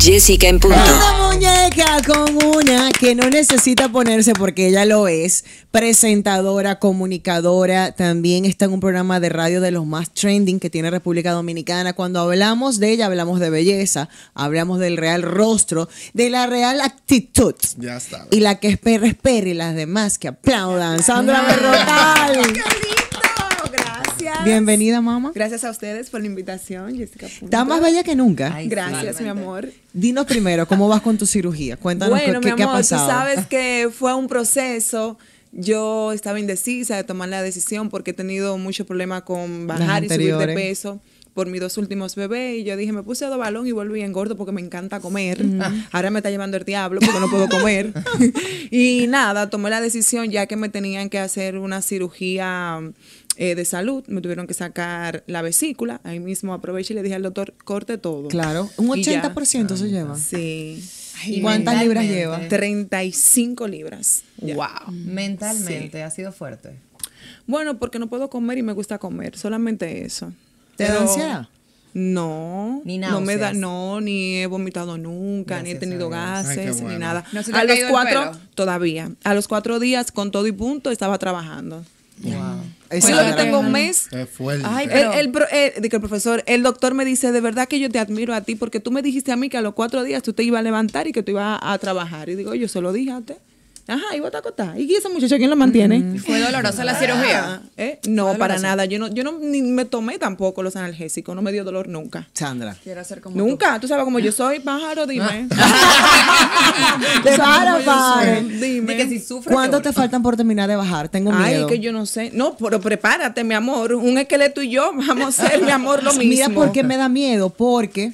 Jessica en punto. Una muñeca con una que no necesita ponerse porque ella lo es. Presentadora, comunicadora, también está en un programa de radio de los más trending que tiene República Dominicana. Cuando hablamos de ella, hablamos de belleza, hablamos del real rostro, de la real actitud. Ya está. Y la que espera, espera y las demás que aplaudan. Sandra Berrocal. Bienvenida, mamá. Gracias a ustedes por la invitación, Jessica. Está más bella que nunca. Gracias, mi amor. Dinos primero, ¿cómo vas con tu cirugía? Cuéntanos qué, qué ha pasado. Tú sabes que fue un proceso yo estaba indecisa de tomar la decisión porque he tenido mucho problema con bajar y subir de peso por mis dos últimos bebés y yo dije, me puse a balón y volví engordo porque me encanta comer. Ahora me está llevando el diablo porque no puedo comer. y nada, tomé la decisión ya que me tenían que hacer una cirugía eh, de salud, me tuvieron que sacar la vesícula, ahí mismo aproveché y le dije al doctor, corte todo. Claro, un 80% se lleva. Sí. ¿Cuántas libras lleva? 35 libras. Wow. Mm. Mentalmente ha sido fuerte. Bueno, porque no puedo comer y me gusta comer, solamente eso. ¿Te da ansiedad? No, ni no me da, no, ni he vomitado nunca, ni he tenido gases, ni nada. a los cuatro, todavía. A los cuatro días, con todo y punto, estaba trabajando. Wow. Pues tengo un mes. Ay, el, eh, el, profesor, el doctor me dice, de verdad que yo te admiro a ti, porque tú me dijiste a mí que a los cuatro días tú te ibas a levantar y que tú ibas a, trabajar. Y digo, yo se lo dije a Ajá, y Botacotá. ¿Y esa muchacha quién lo mantiene? Mm. ¿Fue dolorosa la ah, cirugía? Eh, no, para nada. Yo no, yo no me tomé tampoco los analgésicos. No me dio dolor nunca. Sandra. Quiero hacer como Nunca. Tú, sabes como yo soy, pájaro, dime. Ah. Sara, pájaro, dime. ¿Cuánto te faltan por terminar de bajar? Tengo miedo. Ay, que yo no sé. No, pero prepárate, mi amor. Un esqueleto y yo vamos a ser, mi amor, lo mismo. Mira, ¿por qué me da miedo? Porque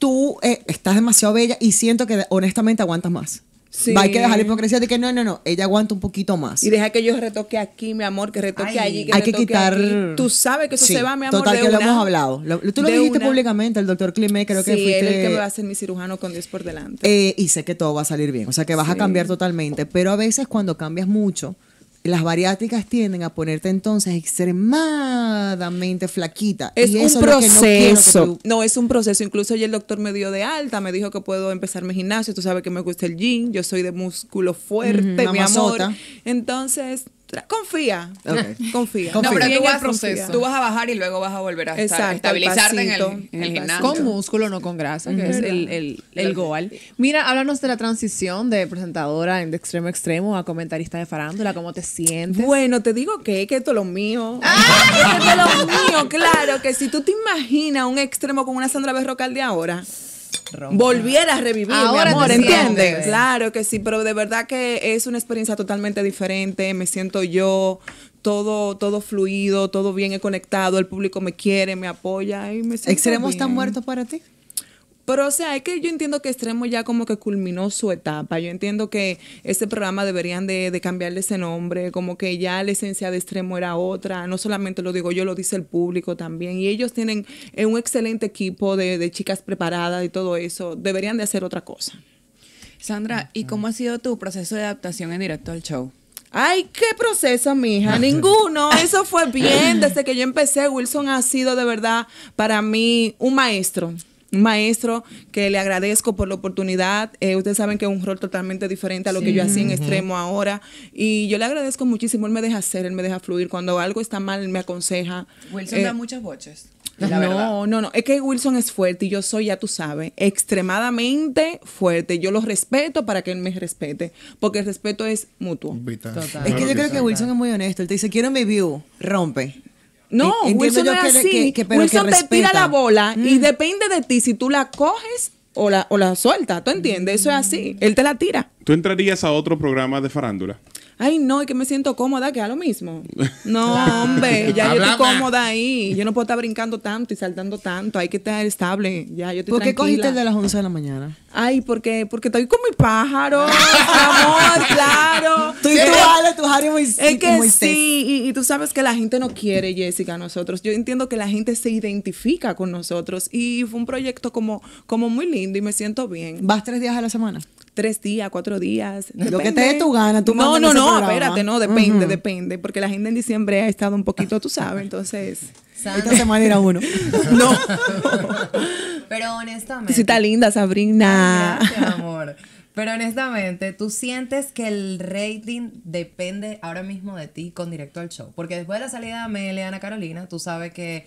tú eh, estás demasiado bella y siento que honestamente aguantas más. Sí. Hay que dejar la hipocresía de que no, no, no, ella aguanta un poquito más. Y deja que yo retoque aquí, mi amor, que retoque allí. hay que quitar. Tú sabes que eso se va, mi amor. Total, que lo hemos hablado. tú lo dijiste públicamente, el doctor Climé, creo que fuiste. Él el que va a ser mi cirujano con Dios por delante. Eh, y sé que todo va a salir bien. O sea, que vas a cambiar totalmente. Pero a veces cuando cambias mucho, las bariátricas tienden a ponerte entonces extremadamente flaquita. Es un proceso. No, es un proceso. Incluso ayer el doctor me dio de alta, me dijo que puedo empezar mi gimnasio. Tú sabes que me gusta el gym, yo soy de músculo fuerte, mi amor. Entonces, Confía, confía. No, pero tú vas, a bajar y luego vas a volver a Exacto, estabilizarte en el, gimnasio. Con músculo, no con grasa, que es el, el, el goal. Mira, háblanos de la transición de presentadora de extremo a extremo a comentarista de farándula, ¿cómo te sientes? Bueno, te digo que, que esto es lo mío. Que esto es lo mío, claro, que si tú te imaginas un extremo con una Sandra Berrocal de ahora volviera a revivir, Ahora amor, ¿entiendes? Claro que sí, pero de verdad que es una experiencia totalmente diferente, me siento yo, todo, todo fluido, todo bien he conectado, el público me quiere, me apoya y me siento ¿Extremo está muerto para ti? Pero o sea, es que yo entiendo que Extremo ya como que culminó su etapa. Yo entiendo que este programa deberían de, cambiarle ese nombre, como que ya la esencia de Extremo era otra. No solamente lo digo yo, lo dice el público también. Y ellos tienen eh, un excelente equipo de, de chicas preparadas y todo eso. Deberían de hacer otra cosa. Sandra, ¿y cómo ha sido tu proceso de adaptación en directo al show? Ay, qué proceso, mija. Ninguno. Eso fue bien. Desde que yo empecé, Wilson ha sido de verdad para mí un maestro maestro que le agradezco por la oportunidad. Eh, ustedes saben que es un rol totalmente diferente a lo que yo hacía en extremo ahora. Y yo le agradezco muchísimo. Él me deja hacer, él me deja fluir. Cuando algo está mal, él me aconseja. Wilson da eh, muchas voces, La no, no, no. Es que Wilson es fuerte y yo soy, ya tú sabes, extremadamente fuerte. Yo lo respeto para que él me respete, porque el respeto es mutuo. Es que yo creo que Wilson es muy honesto. Él te dice, quiero mi view, rompe. No, Wilson es así. Wilson te tira la bola y mm. depende de ti si tú la coges o la, o la sueltas. ¿Tú entiendes? Eso es así. Él te la tira. ¿Tú entrarías a otro programa de farándula? ay, no, es que me siento cómoda, que a lo mismo. No, hombre, ya yo estoy cómoda ahí. Yo no puedo estar brincando tanto y saltando tanto. Hay que estar estable. Ya, yo estoy ¿Por qué cogiste de las 11 de la mañana? Ay, porque, porque estoy con mi pájaro, amor, claro. Tú y tú, tu Harry muy Es que sí, y, tú sabes que la gente no quiere, Jessica, a nosotros. Yo entiendo que la gente se identifica con nosotros y fue un proyecto como, como muy lindo y me siento bien. ¿Vas tres días a la semana? tres días, cuatro días. Lo que te dé tu gana, No, no, no, espérate, no, depende, depende, porque la gente en diciembre ha estado un poquito, tú sabes, entonces... Esta semana era uno. no. Pero honestamente... Sí, está linda, Sabrina. amor. Pero honestamente, ¿tú sientes que el rating depende ahora mismo de ti con directo al show? Porque después de la salida de Amelia, Ana Carolina, tú sabes que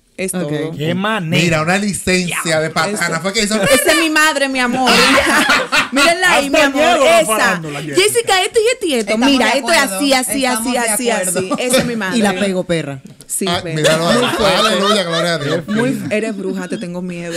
Es ¡Qué manera! Mira, una licencia de pues, patana. Fue que hizo. Esa es mi madre, mi amor. Mírenla ahí, mi amor. Esa. Jessica, esto y esto Mira, esto es así, así, así, así, así. Esa es mi madre. Y la pego, perra. Sí, ah, perra. Aleluya, gloria a Dios. eres bruja, te tengo miedo.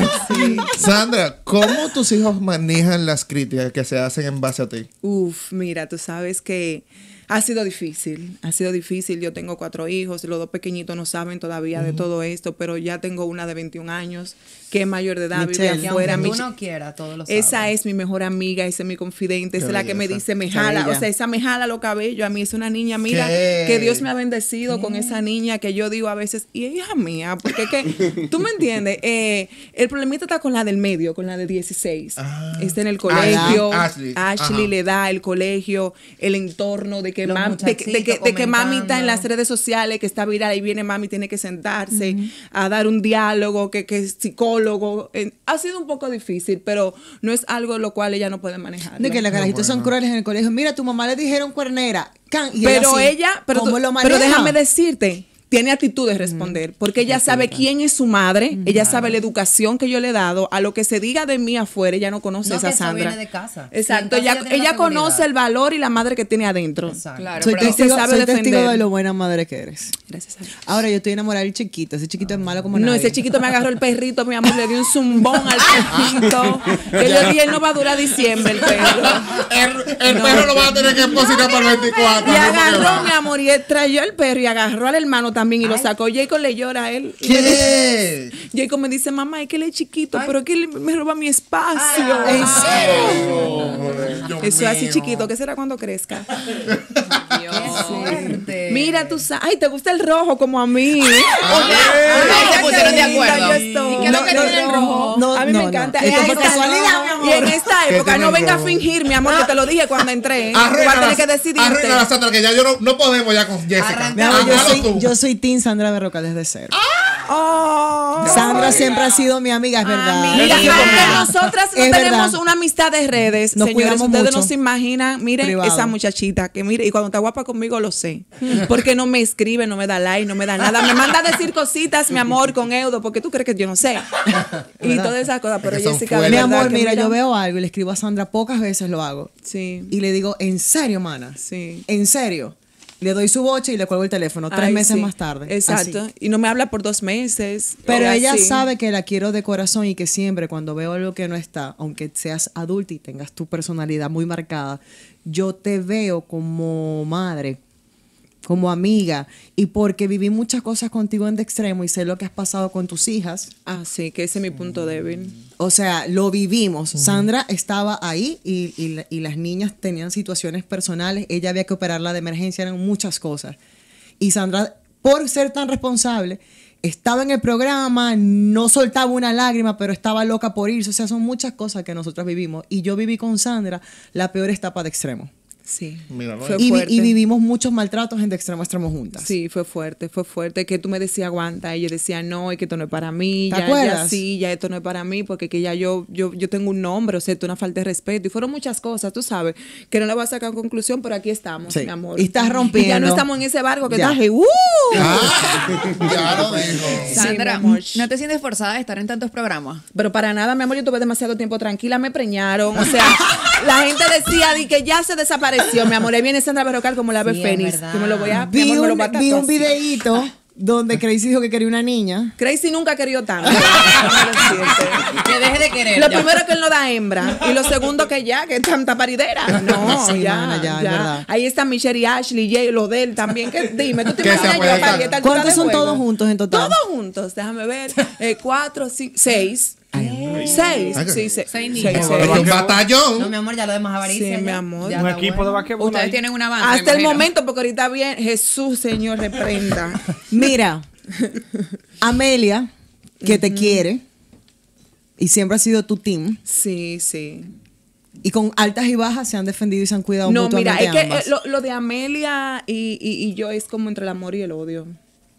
Sandra, ¿cómo tus hijos manejan las críticas que se hacen en base a ti? Uf, mira, tú sabes que ha sido difícil, ha sido difícil. Yo tengo cuatro hijos, los dos pequeñitos no saben todavía de todo esto, pero ya tengo una de 21 años que mayor de edad, Michelle. vive afuera. no quiera, Esa es mi mejor amiga, esa es mi confidente, esa es la que me dice, me jala, o sea, esa me jala los cabellos. A mí es una niña, mira, que Dios me ha bendecido con esa niña que yo digo a veces, y hija mía, porque es que, tú me entiendes, eh, el problemita está con la del medio, con la de 16. Ah. está en el ah, colegio, Ashley, le da el colegio, el entorno de que, mamita de, que, de, en las redes sociales, que está viral, y viene mami, tiene que sentarse a dar un diálogo, que, que es luego, ha sido un poco difícil, pero no es algo lo cual ella no puede manejar. De que las carajitas son crueles en el colegio. Mira, tu mamá le dijeron cuernera. pero ella, pero, ¿Cómo lo pero déjame decirte tiene actitud de responder, porque ella sabe quién es su madre, ella sabe la educación que yo le he dado, a lo que se diga de mí afuera, ella no conoce esa sangre. Viene de casa. Exacto, ella, conoce el valor y la madre que tiene adentro. Exacto. Claro, soy, testigo, sabe de lo buena madre que eres. Gracias a Ahora yo estoy enamorada del chiquito, ese chiquito es malo como no, No, ese chiquito me agarró el perrito, mi amor, le dio un zumbón al perrito. que yo dije, no va a durar diciembre el perro. el, perro lo va a tener que expositar para el 24. Y agarró, mi amor, y trayó el perro y agarró al hermano también y lo sacó. Jacob le llora a él. ¿Qué? Jacob me dice, mamá, es que él es chiquito, pero es que él me roba mi espacio. Eso es así chiquito. ¿Qué será cuando crezca? Mira, tú sabes. Ay, te gusta el rojo como a mí. Ahí te ah, pusieron de acuerdo. ¿Y qué es lo que tiene el rojo? A mí me encanta. casualidad, mi amor. Y en esta época no venga a fingir, mi amor, que te lo dije cuando entré. Va ¿eh? ah, que que ya yo no podemos ya con Jessica. Yo soy Team Sandra Berroca desde cero. ¡Ah! Oh. Sandra siempre ha sido mi amiga, es verdad. Amiga, nosotras no tenemos una amistad de redes. Nos señores, ustedes no se imaginan, miren esa muchachita que mire, y cuando está guapa conmigo lo sé. Porque no me escribe, no me da like, no me da nada. Me manda a decir cositas, mi amor, con Eudo, porque tú crees que yo no sé. y todas esas cosas. Pero Jessica, mi amor, mira, mira, yo veo algo y le escribo a Sandra, pocas veces lo hago. Sí. Y le digo, en serio, mana. Sí. En serio le doy su boche y le cuelgo el teléfono tres meses más tarde. Exacto. Y no me habla por dos meses. Pero ella sabe que la quiero de corazón y que siempre cuando veo algo que no está, aunque seas adulta y tengas tu personalidad muy marcada, yo te veo como madre como amiga y porque viví muchas cosas contigo en de extremo y sé lo que has pasado con tus hijas. Ah, sí, que ese es mi punto mm. débil. O sea, lo vivimos. Sandra estaba ahí y, y, las niñas tenían situaciones personales, ella había que operarla de emergencia, eran muchas cosas. Y Sandra, por ser tan responsable, estaba en el programa, no soltaba una lágrima, pero estaba loca por irse. O sea, son muchas cosas que nosotros vivimos. Y yo viví con Sandra la peor etapa de extremo. Sí. y, vivimos muchos maltratos en De Extremo Extremo juntas. Sí, fue fuerte, fue fuerte. Que tú me decías aguanta y yo decía no, y que esto no es para mí. ¿Te ya, ya sí, ya esto no es para mí porque que ya yo, yo, yo tengo un nombre, o sea, esto una falta de respeto. Y fueron muchas cosas, tú sabes, que no la voy a sacar conclusión, pero aquí estamos, mi amor. Y estás rompiendo. ya no estamos en ese barco que estás, ¡uh! Ah, ya lo Sandra, ¿no te sientes forzada de estar en tantos programas? Pero para nada, mi amor, yo tuve demasiado tiempo tranquila, me preñaron. O sea, la gente decía de que ya se desapareció me mi amor? Ahí viene Sandra Berrocal como la ave sí, Fénix. me lo voy a Vi, un, vi un videíto donde Crazy dijo que quería una niña. Crazy nunca querido tanto. que deje de querer. Lo primero que él no da hembra. Y lo segundo que ya, que es tanta paridera. No, ya, ya, ya. Ahí está Michelle y Ashley, Jay, lo de él también. Que, dime, tú te imaginas yo para ¿Cuántos son todos juntos en total? Todos juntos, déjame ver. Eh, cuatro, seis. Seis. Sí, seis. Seis un batallón. No, mi amor, ya lo demás avaricia. Sí, mi amor. un equipo de basquetbol. Ustedes tienen una banda. Hasta el momento, porque ahorita viene Jesús, Señor, reprenda. Mira, Amelia, que te quiere y siempre ha sido tu team. Sí, sí. Y con altas y bajas se han defendido y se han cuidado No, mira, es que eh, Lo, lo, de Amelia y, y, y yo es como entre el amor y el odio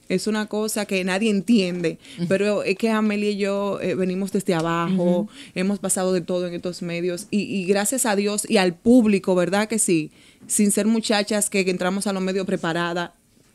es una cosa que nadie entiende, pero es que Amelie y yo eh, venimos desde abajo, hemos pasado de todo en estos medios y, gracias a Dios y al público, ¿verdad que sí? Sin ser muchachas que, que entramos a los medios preparadas,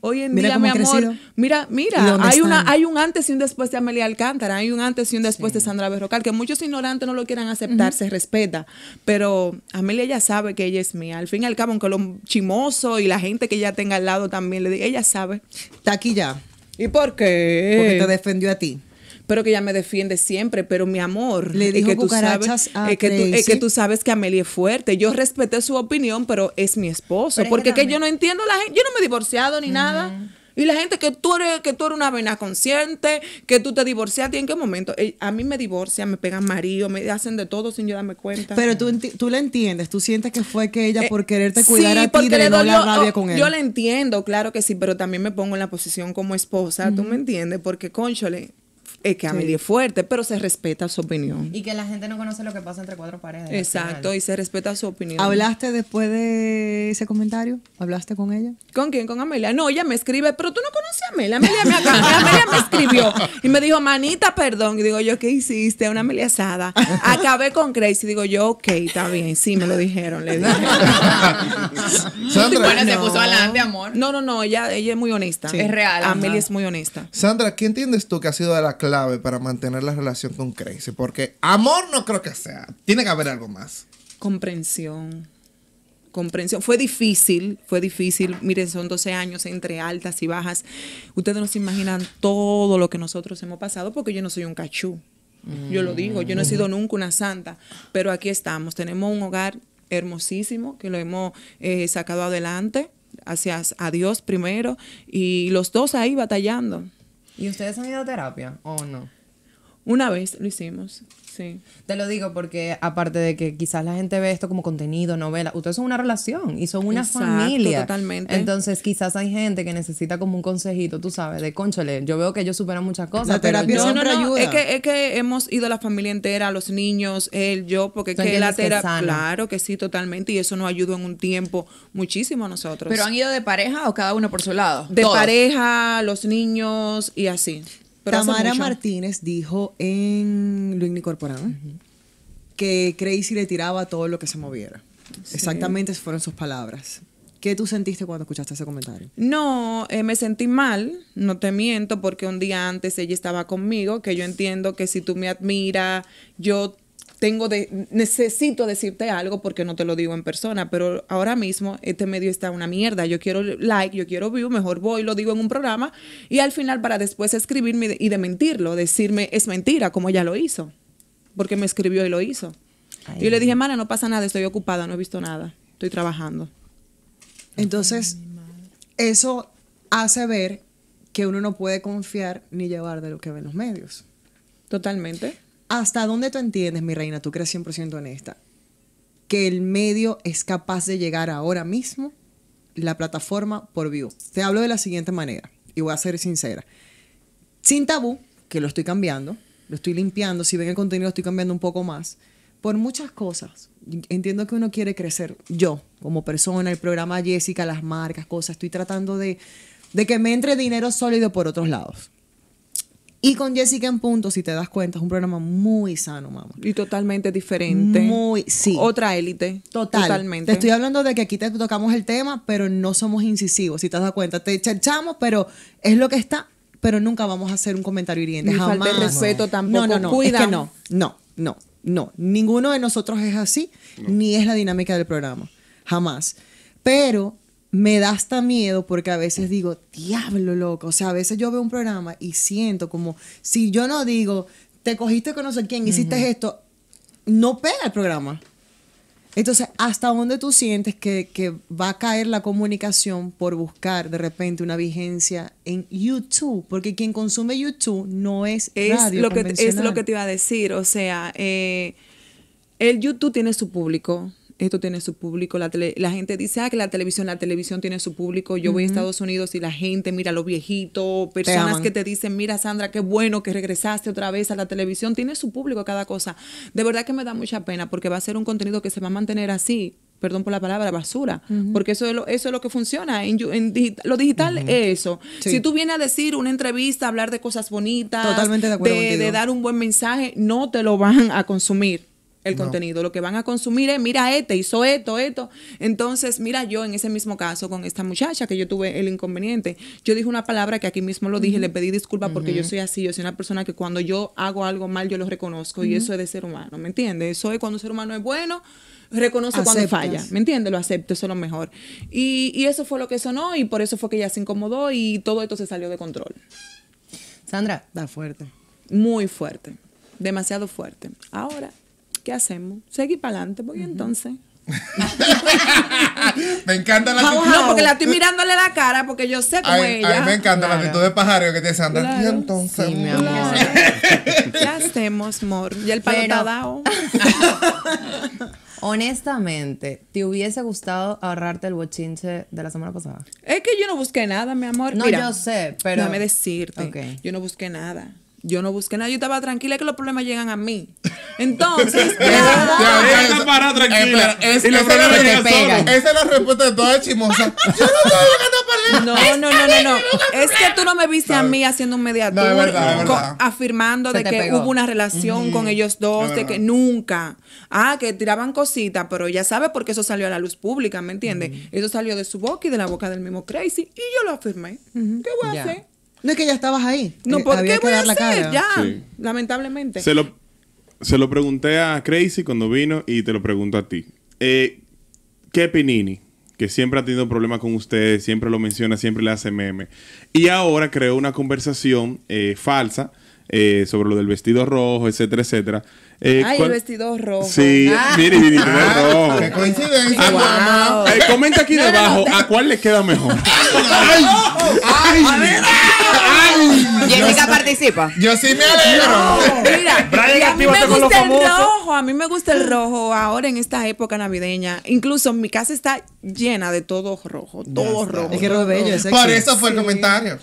Hoy en mira día, mi amor, mira, mira, hay, una, hay un antes y un después de Amelia Alcántara, hay un antes y un después de Sandra Berrocal, que muchos ignorantes no lo quieran aceptar, se respeta, pero Amelia ya sabe que ella es mía. Al fin y al cabo, aunque lo chimoso y la gente que ella tenga al lado también le diga, ella sabe. Está aquí ya. ¿Y por qué? Porque te defendió a ti pero que ella me defiende siempre, pero mi amor, le dijo es que tú sabes, que, es que tú sabes que Amelie es fuerte. Yo respeté su opinión, pero es mi esposo, porque es que, yo no entiendo la gente, yo no me he divorciado ni nada. Y la gente que tú eres, que tú eres una vaina consciente, que tú te divorciaste, ¿en qué momento? Eh, a mí me divorcian, me pegan marido, me hacen de todo sin yo darme cuenta. Pero tú, tú la entiendes, tú sientes que fue que ella eh, por quererte cuidar a ti la rabia oh, con él. Yo la entiendo, claro que sí, pero también me pongo en la posición como esposa, tú me entiendes, porque conchole, es que Amelia es fuerte, pero se respeta su opinión. Y que la gente no conoce lo que pasa entre cuatro paredes. Exacto, y se respeta su opinión. ¿Hablaste después de ese comentario? ¿Hablaste con ella? ¿Con quién? Con Amelia. No, ella me escribe, pero tú no conoces a Amelia. Amelia me, escribió y me dijo, manita, perdón. Y digo yo, ¿qué hiciste? Una Amelia asada. Acabé con Crazy y digo yo, ok, está bien. Sí, me lo dijeron, le Sandra. se puso amor. No, no, no, ella, ella es muy honesta. Es real. Amelia es muy honesta. Sandra, ¿qué entiendes tú que ha sido de la clase para mantener la relación con Crazy? Porque amor no creo que sea. Tiene que haber algo más. Comprensión. Comprensión. Fue difícil, fue difícil. Miren, son 12 años entre altas y bajas. Ustedes no se imaginan todo lo que nosotros hemos pasado porque yo no soy un cachú. Yo lo digo, yo no he sido mm. nunca una santa, pero aquí estamos. Tenemos un hogar hermosísimo que lo hemos eh, sacado adelante, hacia a Dios primero, y los dos ahí batallando. ¿Y ustedes han ido a terapia o no? Una vez lo hicimos. Sí. Te lo digo porque aparte de que quizás la gente ve esto como contenido, novela, ustedes son una relación y son una familia. Totalmente. Entonces quizás hay gente que necesita como un consejito, tú sabes, de conchole. Yo veo que ellos superan muchas cosas. La terapia ayuda. Es que, es que hemos ido la familia entera, los niños, él, yo, porque que la terapia... Claro que sí, totalmente. Y eso nos ayudó en un tiempo muchísimo a nosotros. ¿Pero han ido de pareja o cada uno por su lado? De pareja, los niños y así. Tamara Martínez dijo en Luis Corporado que Crazy le tiraba todo lo que se moviera. Exactamente fueron sus palabras. ¿Qué tú sentiste cuando escuchaste ese comentario? No, eh, me sentí mal, no te miento, porque un día antes ella estaba conmigo, que yo entiendo que si tú me admiras, yo tengo de, necesito decirte algo porque no te lo digo en persona, pero ahora mismo este medio está una mierda. Yo quiero like, yo quiero view, mejor voy, lo digo en un programa y al final para después escribirme y de mentirlo, decirme es mentira, como ya lo hizo, porque me escribió y lo hizo. y yo le dije, Mara, no pasa nada, estoy ocupada, no he visto nada, estoy trabajando. Entonces, eso hace ver que uno no puede confiar ni llevar de lo que ven los medios. Totalmente. ¿Hasta dónde tú entiendes, mi reina? Tú crees 100% esta. Que el medio es capaz de llegar ahora mismo la plataforma por view. Te hablo de la siguiente manera y voy a ser sincera. Sin tabú, que lo estoy cambiando, lo estoy limpiando, si ven el contenido lo estoy cambiando un poco más, por muchas cosas. Entiendo que uno quiere crecer, yo como persona, el programa Jessica, las marcas, cosas, estoy tratando de, de que me entre dinero sólido por otros lados. Y con Jessica en punto, si te das cuenta, es un programa muy sano, mamá. Y totalmente diferente. Muy, sí. Otra élite. Total. Totalmente. Te estoy hablando de que aquí te tocamos el tema, pero no somos incisivos, si te das cuenta. Te echamos, pero es lo que está, pero nunca vamos a hacer un comentario hiriente. Ni jamás. Falta respeto no. tampoco. No, no, no. no, no, no, no. Ninguno de nosotros es así, ni es la dinámica del programa. Jamás. Pero me da hasta miedo porque a veces digo, diablo loco, o sea, a veces yo veo un programa y siento como, si yo no digo, te cogiste con no sé quién, hiciste esto, no pega el programa. Entonces, ¿hasta dónde tú sientes que, va a caer la comunicación por buscar de repente una vigencia en YouTube? Porque quien consume YouTube no es, es lo que Es lo que te iba a decir, o sea, eh, el YouTube tiene su público, esto tiene su público, la, tele, la gente dice, ah, que la televisión, la televisión tiene su público, yo voy a Estados Unidos y la gente, mira, los viejitos, personas que te dicen, mira, Sandra, qué bueno que regresaste otra vez a la televisión, tiene su público cada cosa. De verdad que me da mucha pena porque va a ser un contenido que se va a mantener así perdón por la palabra, basura, porque eso es, lo, eso es lo que funciona. En, lo digital es eso. Si tú vienes a decir una entrevista, hablar de cosas bonitas, de, dar un buen mensaje, no te lo van a consumir el contenido. Lo que van a consumir es, mira, este hizo esto, esto. Entonces, mira, yo en ese mismo caso con esta muchacha que yo tuve el inconveniente, yo dije una palabra que aquí mismo lo dije, le pedí disculpas porque yo soy así, yo soy una persona que cuando yo hago algo mal, yo lo reconozco y eso es de ser humano, ¿me entiendes? Eso es cuando un ser humano es bueno, reconoce cuando falla, ¿me entiendes? Lo acepto, eso es lo mejor. Y, y eso fue lo que sonó y por eso fue que ella se incomodó y todo esto se salió de control. Sandra, da fuerte. Muy fuerte, demasiado fuerte. Ahora ¿qué hacemos? Seguir para adelante, porque entonces... me encanta la actitud. No, porque la estoy mirándole la cara porque yo sé cómo ay, ella. me encanta la actitud de pajarito que te está entonces, mi amor. ¿qué hacemos, amor? Y el palo dado. Honestamente, ¿te hubiese gustado ahorrarte el bochinche de la semana pasada? Es que yo no busqué nada, mi amor. No, yo sé, pero. Déjame decirte. Yo no busqué nada. Yo no busqué nada, yo estaba tranquila que los problemas llegan a mí. Entonces, Esa es la respuesta de toda chimosa. yo no estaba buscando No, no, no, no, no. Es que tú no me viste a mí haciendo un mediador, afirmando de que hubo una relación con ellos dos, de que nunca. Ah, que tiraban cositas, pero ya sabe porque eso salió a la luz pública, ¿me entiendes? Eso salió de su boca y de la boca del mismo Crazy y yo lo afirmé. ¿Qué voy a hacer? No es que ya estabas ahí. No, eh, ¿por qué voy a hacer? Ya, lamentablemente. Se lo, pregunté a Crazy cuando vino y te lo pregunto a ti. Eh, ¿Qué Pinini? Que siempre ha tenido problemas con ustedes, siempre lo menciona, siempre le hace meme. Y ahora creó una conversación eh, falsa eh, sobre lo del vestido rojo, etcétera, etcétera. Eh, ay, el vestido rojo. Sí, ah. mire, mire, ah, rojo. Qué coincidencia. Eh, comenta aquí debajo a cuál le queda mejor. Ay, ay, ay, participa. Yo sí me alegro. Mira, a mí me gusta el rojo. A mí me gusta el rojo ahora en esta época navideña. Incluso mi casa está llena de todo rojo. Todo rojo. Es que rojo bello. Es Por eso fue el comentario.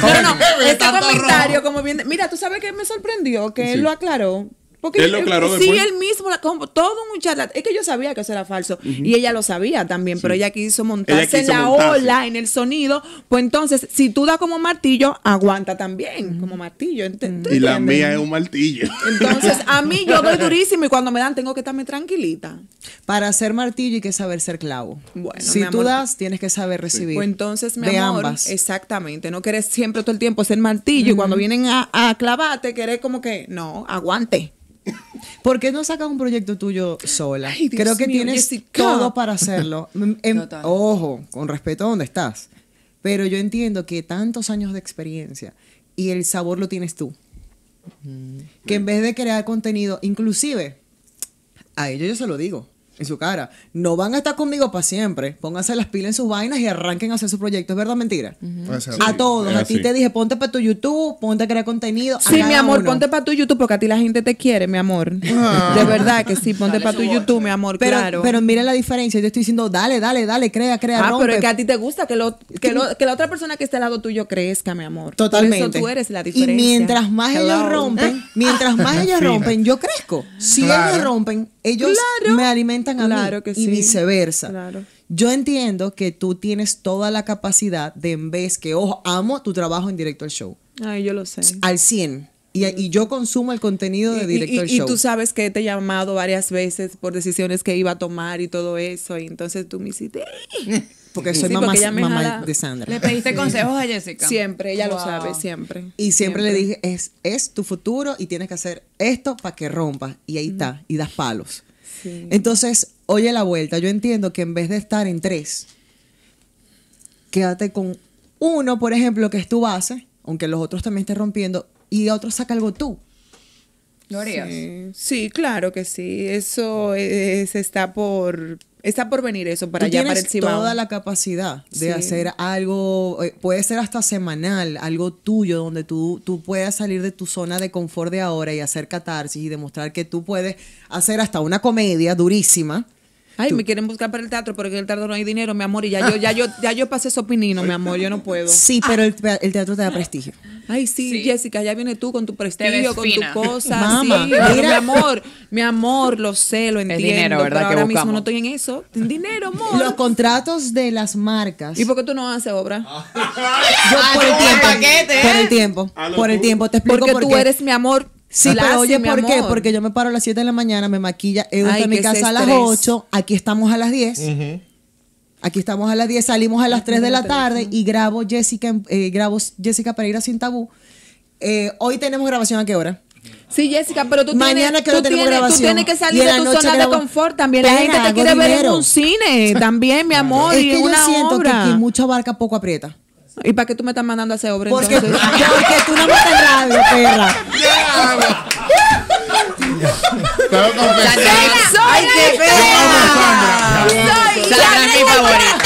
No, no, este comentario, como bien. Mira, tú sabes que me sorprendió que él lo aclaró porque él sí, él mismo, todo un Es que yo sabía que eso era falso y ella lo sabía también, pero ella quiso montarse en la ola, en el sonido. Pues entonces, si tú das como martillo, aguanta también, como martillo. ¿entendés? Y la mía es un martillo. Entonces, a mí yo doy durísimo y cuando me dan tengo que estarme tranquilita. Para ser martillo y que saber ser clavo. Bueno, si tú das, tienes que saber recibir. Pues entonces, mi amor, exactamente. No querés siempre todo el tiempo ser martillo y cuando vienen a, a clavarte, querés como que, no, aguante. ¿Por qué no sacas un proyecto tuyo sola? Creo que tienes todo para hacerlo. Em, ojo, con respeto a donde estás. Pero yo entiendo que tantos años de experiencia y el sabor lo tienes tú. Mm. Que en vez de crear contenido, inclusive, a ellos yo se lo digo en su cara. No van a estar conmigo para siempre. Pónganse las pilas en sus vainas y arranquen a hacer su proyecto. ¿Es verdad mentira? a todos. A ti te dije, ponte para tu YouTube, ponte a crear contenido. Sí, mi amor, ponte para tu YouTube porque a ti la gente te quiere, mi amor. Ah. De verdad que sí, ponte para tu YouTube, mi amor, pero, claro. Pero miren la diferencia. Yo estoy diciendo, dale, dale, dale, crea, crea, ah, pero es que a ti te gusta que, lo, que, la otra persona que esté al lado tuyo crezca, mi amor. Totalmente. tú eres la diferencia. Y mientras más ellos rompen, mientras ah. más ellos rompen, yo crezco. Si ellos rompen, ellos me alimentan claro que y viceversa. Yo entiendo que tú tienes toda la capacidad de en vez que, ojo, amo tu trabajo en directo show. Ay, yo lo sé. Al 100. Mm. Y, yo consumo el contenido de director y, Show. Y tú sabes que te he llamado varias veces por decisiones que iba a tomar y todo eso. Y entonces tú me hiciste. Eh". Porque soy mamá, de Sandra. Le pediste consejos a Jessica. Siempre, ella lo sabe, siempre. Y siempre, le dije: es, es tu futuro y tienes que hacer esto para que rompas. Y ahí mm. está, y das palos. Entonces, oye la vuelta, yo entiendo que en vez de estar en tres, quédate con uno, por ejemplo, que es tu base, aunque los otros también estén rompiendo, y otro saca algo tú. ¿Lo harías? Sí, claro que sí. Eso eh, se está por, Está por venir eso para allá, para toda la capacidad de hacer algo, eh, puede ser hasta semanal, algo tuyo, donde tú, tú puedas salir de tu zona de confort de ahora y hacer catarsis y demostrar que tú puedes hacer hasta una comedia durísima Ay, me quieren buscar para el teatro, porque en el teatro no hay dinero, mi amor, y ya yo, ya yo, ya yo pasé eso, pinino, mi amor, yo no puedo. Sí, pero el, teatro te da ah. prestigio. Ay, sí, Jessica, ya viene tú con tu prestigio, con tu cosa, sí, mi amor, mi amor, lo sé, lo entiendo. dinero, ¿verdad? Pero ahora mismo no estoy en eso. Dinero, amor. Los contratos de las marcas. ¿Y por qué tú no haces obra? Ah. yo por el ah, tiempo. Por el tiempo. Por el tiempo. Te explico Porque por tú eres mi amor Sí, pero oye, ¿por qué? Porque yo me paro a las 7 de la mañana, me maquilla, he en mi casa a las 8, aquí estamos a las 10. Aquí estamos a las 10, salimos a las 3 de la tarde y grabo Jessica, eh, grabo Jessica Pereira sin tabú. Eh, hoy tenemos grabación a qué hora? Sí, Jessica, pero tú Mañana tienes, que tú, tienes, grabación, tú tienes que salir de tu zona de confort también. la gente te quiere ver en un cine también, mi amor. Es que y yo siento que aquí mucho abarca poco aprieta. ¿Y para qué tú me estás mandando a ese hombre? Porque, tú no me estás radio, perra. Soy Soy ¡Soy Soy Sandra es mi favorita.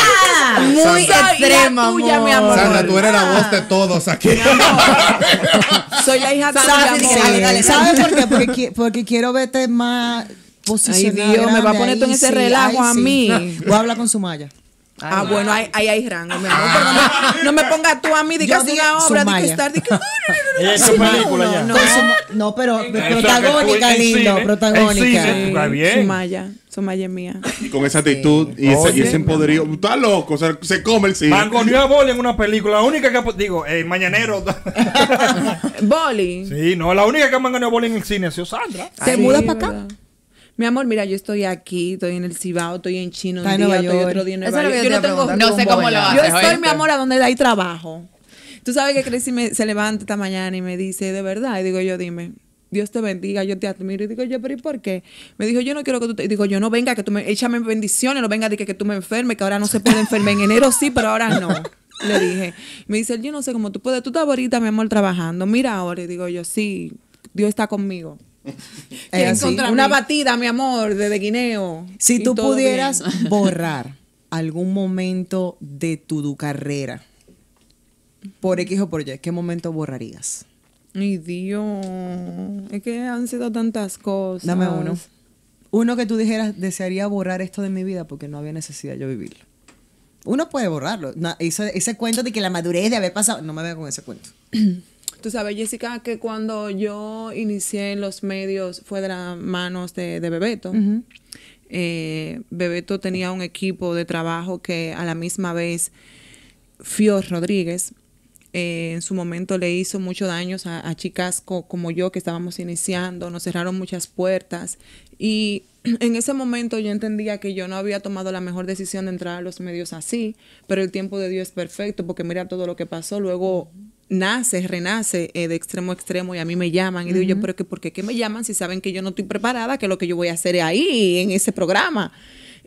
Muy extrema, tuya, mi amor. Sandra, tú eres la voz de todos aquí. Soy la hija dale. ¿Sabes por qué? Porque, quiero verte más posicionada. Ay, Dios, me va a poner tú en ese relajo a mí. Voy a hablar con Sumaya ah, bueno, ahí, ahí hay rango, mi no, me ah. pongas tú a mí, digas que obra, de que estar, diga que. película ya. No, pero protagónica, lindo, protagónica. Está bien. Sumaya, Sumaya es mía. Y con esa actitud y, ese, y ese empoderío. Está loco, o sea, se come el cine. Mangoneó a Boli en una película. La única que. Digo, el eh, mañanero. ¿Boli? Sí, no, la única que mangoneó a Boli en el cine ha sido Sandra. ¿Se muda para acá? mi amor, mira, yo estoy aquí, estoy en el Cibao, estoy en Chino, estoy otro día en Nueva York. Yo, no tengo No sé cómo lo hago. Yo estoy, mi amor, a donde hay trabajo. Tú sabes que Crazy se levanta esta mañana y me dice, de verdad, y digo yo, dime, Dios te bendiga, yo te admiro. Y digo, yo, pero ¿y por qué? Me dijo, yo no quiero que tú te... digo, yo no venga, que tú me... Échame bendiciones, no venga de que, que tú me enfermes, que ahora no se puede enfermar. En enero sí, pero ahora no. Le dije. Me dice, yo no sé cómo tú puedes. Tú estás ahorita, mi amor, trabajando. Mira ahora. Y digo yo, sí, Dios está conmigo. Eh, una batida, mi amor, de guineo. Si tú pudieras borrar algún momento de tu, carrera por X o por Y, ¿qué momento borrarías? mi Dios, es que han sido tantas cosas. Dame uno. Uno que tú dijeras, desearía borrar esto de mi vida porque no había necesidad yo vivirlo. Uno puede borrarlo. ese, cuento de que la madurez de haber pasado, no me veo con ese cuento. Tú sabes, Jessica, que cuando yo inicié en los medios fue de las manos de, Bebeto. Eh, Bebeto tenía un equipo de trabajo que a la misma vez Fior Rodríguez eh, en su momento le hizo mucho daños a, chicas como yo que estábamos iniciando, nos cerraron muchas puertas y en ese momento yo entendía que yo no había tomado la mejor decisión de entrar a los medios así, pero el tiempo de Dios es perfecto porque mira todo lo que pasó. Luego nace, renace eh, de extremo a extremo y a mí me llaman y digo yo, pero que, ¿por qué me llaman si saben que yo no estoy preparada, que lo que yo voy a hacer es ahí, en ese programa?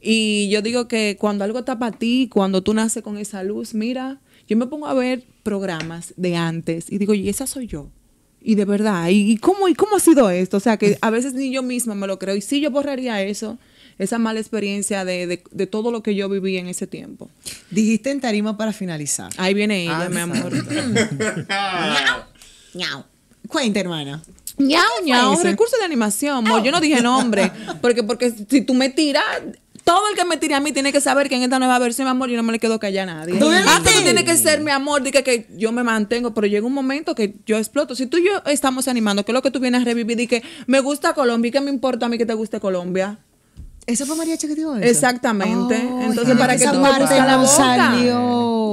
Y yo digo que cuando algo está para ti, cuando tú naces con esa luz, mira, yo me pongo a ver programas de antes y digo, y esa soy yo. Y de verdad, ¿y cómo, ¿y cómo ha sido esto? O sea, que a veces ni yo misma me lo creo. Y si yo borraría eso esa mala experiencia de, de, todo lo que yo viví en ese tiempo. Dijiste en tarima para finalizar. Ahí viene ella, ah, mi amor. Cuenta, hermana. miau ñau. recurso de animación, Yo no dije nombre. Porque, porque si tú me tiras, todo el que me tira a mí tiene que saber que en esta nueva versión, mi amor, yo no me le quedo callada a nadie. Ah, tiene que ser, mi amor, diga que, que, yo me mantengo, pero llega un momento que yo exploto. Si tú y yo estamos animando, que es lo que tú vienes a revivir, y que me gusta Colombia, qué me importa a mí que te guste Colombia? ¿Eso fue María eso? Exactamente. Entonces, para que tú parte la boca.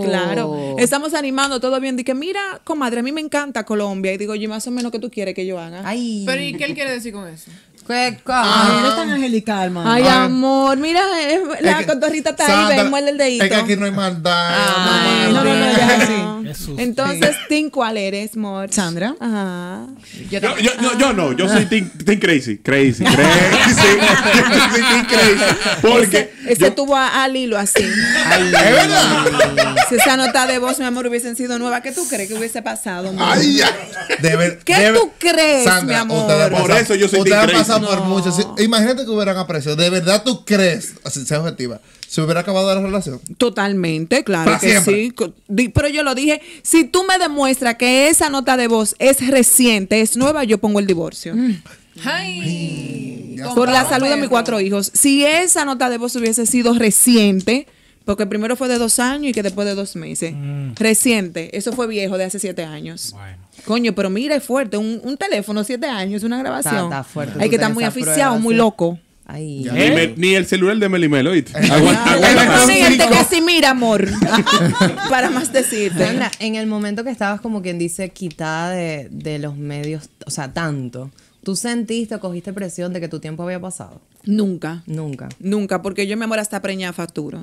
Claro. Estamos animando todo bien. que mira, comadre, a mí me encanta Colombia. Y digo, yo más o menos que tú quieres que yo haga. Pero ¿y qué él quiere decir con eso? Qué ah. eres tan angelical, mamá. Ay, amor, mira, eh, la cotorrita está ahí, muerde el dedito. Es que aquí no hay maldad. No, no, no, no, ya no. Jesús. Entonces, ¿Tin ¿cuál eres, amor? Sandra. Ajá. Yo, yo, yo, no, yo ah. soy Tin Crazy, Crazy, Crazy. yo soy Tin Crazy. Porque. Ese, tuvo a, hilo, Lilo así. Ay, verdad. Si esa nota de voz, mi amor, hubiesen sido nueva, ¿qué tú crees que hubiese pasado, amor? Ay, ya. ¿Qué tú crees, mi amor? Por eso yo soy Tin Crazy imagínate que hubieran apreciado. ¿De verdad tú crees, así sea objetiva, se hubiera acabado la relación? Totalmente, claro que sí. Pero yo lo dije, si tú me demuestras que esa nota de voz es reciente, es nueva, yo pongo el divorcio. Mm. por la salud de mis cuatro hijos. Si esa nota de voz hubiese sido reciente, porque primero fue de dos años y que después de dos meses. Mm. Reciente. Eso fue viejo, de hace siete años. Coño, pero mira, es fuerte. Un, teléfono, siete años, una grabación. Está, fuerte. Hay que estar muy aficiado, muy loco. ¿Eh? ni, el celular de Melimelo, ¿oíste? Aguanta, este que sí, mira, amor. Para más decirte. en el momento que estabas, como quien dice, quitada de, los medios, o sea, tanto, ¿tú sentiste o cogiste presión de que tu tiempo había pasado? Nunca. Nunca. Nunca, porque yo, mi amor, hasta preñada factura.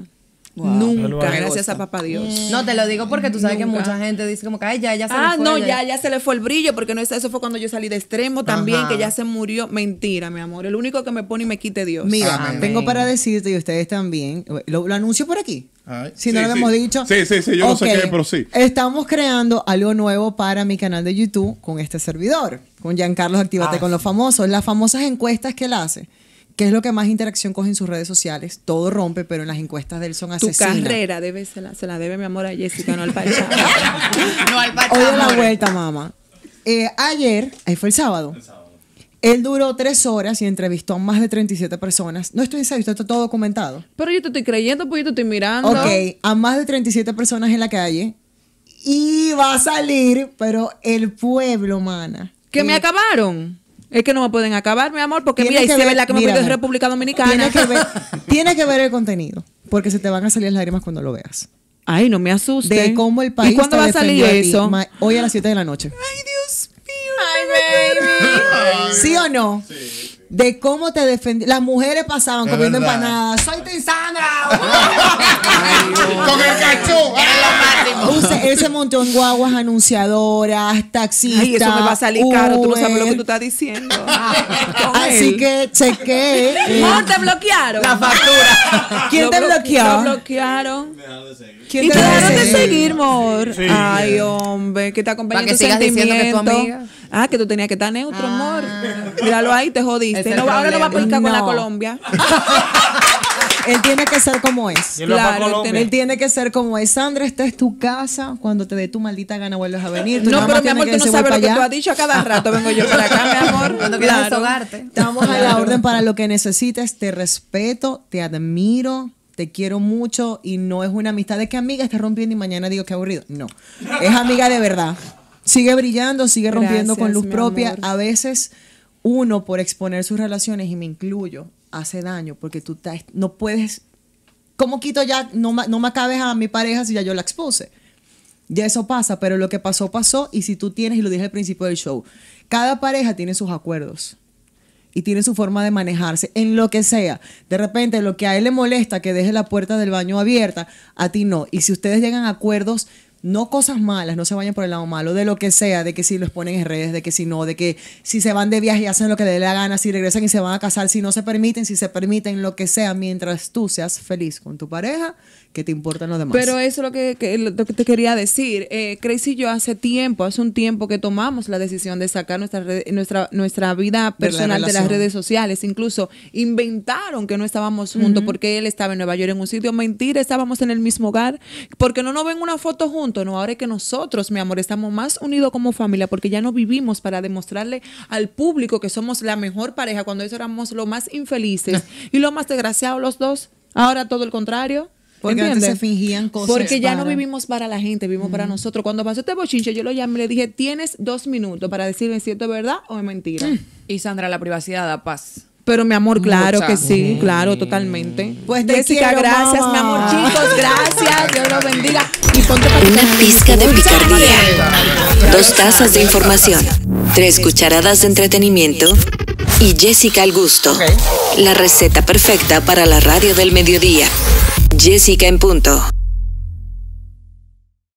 Nunca, gracias a papá Dios. No, te lo digo porque tú sabes que mucha gente dice como que, ya, ya se le ah, fue. Ah, no, ya, ya se le fue el brillo, porque no eso fue cuando yo salí de extremo también, que ya se murió. Mentira, mi amor. El único que me pone y me quite Dios. Mira, tengo para decirte, y ustedes también, lo, anuncio por aquí. si no lo hemos dicho. Sí, sí, sí, yo no sé qué, pero sí. Estamos creando algo nuevo para mi canal de YouTube con este servidor, con Giancarlos Actívate ah. con los famosos, las famosas encuestas que él hace. ¿Qué es lo que más interacción coge en sus redes sociales? Todo rompe, pero en las encuestas de él son asesinas. Tu carrera se, la, debe, mi amor, a Jessica, no al Pachá. no al Oye la vuelta, mamá. Eh, ayer, ahí fue el sábado. Él duró tres horas y entrevistó a más de 37 personas. No estoy en serio, esto está todo documentado. Pero yo te estoy creyendo, porque yo te estoy mirando. Ok, a más de 37 personas en la calle. Y va a salir, pero el pueblo, mana. Que me eh, acabaron. Es que no me pueden acabar, mi amor, porque mira, y si es verdad que me pido República Dominicana. Tiene que, ver, el contenido, porque se te van a salir las lágrimas cuando lo veas. Ay, no me asustes. De cómo el país. ¿Y cuándo va a salir eso? hoy a las 7 de la noche. Ay, Dios mío. Ay, baby. ¿Sí o no? Sí de cómo te defendí. Las mujeres pasaban comiendo empanadas. ¡Soy Tisandra! ¡Con el cachú! Ah. Use, él se montó en guaguas anunciadoras, taxistas. Ay, eso me va a salir caro. Tú no sabes lo que tú estás diciendo. Ah. Así que chequé. No, eh. ah, te bloquearon? La factura. ¿Quién te bloqueó? Lo bloquearon. Dejado de seguir y te dejaron de seguir, amor? Ay, hombre, qué te acompañe tu sentimiento. Que ah, que tú tenías que estar neutro, ah. amor. Míralo ahí, te jodiste. No, ahora lo va a publicar con la Colombia. él tiene que ser como es. Claro, él tiene que ser como es. Sandra, esta es tu casa. Cuando te dé tu maldita gana, vuelves a venir. no, pero mi amor, tú no sabes lo que tú has dicho. A cada rato vengo yo para acá, mi amor. Cuando quieras claro. Estamos a la orden para lo que necesites. Te respeto, te admiro te quiero mucho y no es una amistad de que amiga está rompiendo y mañana digo que aburrido. No, es amiga de verdad. Sigue brillando, sigue rompiendo con luz propia. A veces uno por exponer sus relaciones, y me incluyo, hace daño porque tú no puedes... ¿Cómo quito ya? No, no me acabes a mi pareja si ya yo la expuse. Ya eso pasa, pero lo que pasó, pasó. Y si tú tienes, y lo dije al principio del show, cada pareja tiene sus acuerdos y tiene su forma de manejarse en lo que sea. De repente, lo que a él le molesta que deje la puerta del baño abierta, a ti no. Y si ustedes llegan a acuerdos no cosas malas, no se vayan por el lado malo, de lo que sea, de que si los ponen en redes, de que si no, de que si se van de viaje y hacen lo que les dé la gana, si regresan y se van a casar, si no se permiten, si se permiten, lo que sea, mientras tú seas feliz con tu pareja, que te importan los demás. Pero eso es lo que, te quería decir. Eh, y yo hace tiempo, hace un tiempo que tomamos la decisión de sacar nuestra, nuestra, nuestra vida personal de, las redes sociales. Incluso inventaron que no estábamos juntos porque él estaba en Nueva York en un sitio. Mentira, estábamos en el mismo hogar. Porque no nos ven una foto juntos no ahora que nosotros, mi amor, estamos más unidos como familia porque ya no vivimos para demostrarle al público que somos la mejor pareja cuando eso éramos lo más infelices y lo más desgraciados los dos. Ahora todo el contrario. Porque Porque ya no vivimos para la gente, vivimos para nosotros. Cuando pasó este bochinche, yo lo llamé le dije, tienes dos minutos para decirme si esto es verdad o es mentira. Mm. Y Sandra, la privacidad da paz. Pero mi amor, claro que sí, mm. claro, totalmente. Pues Jessica, gracias, mi amor, chicos, gracias, Dios los bendiga. Una pizca de picardía, dos tazas de información, tres cucharadas de entretenimiento y Jessica al gusto. La receta perfecta para la radio del mediodía. Jessica en punto.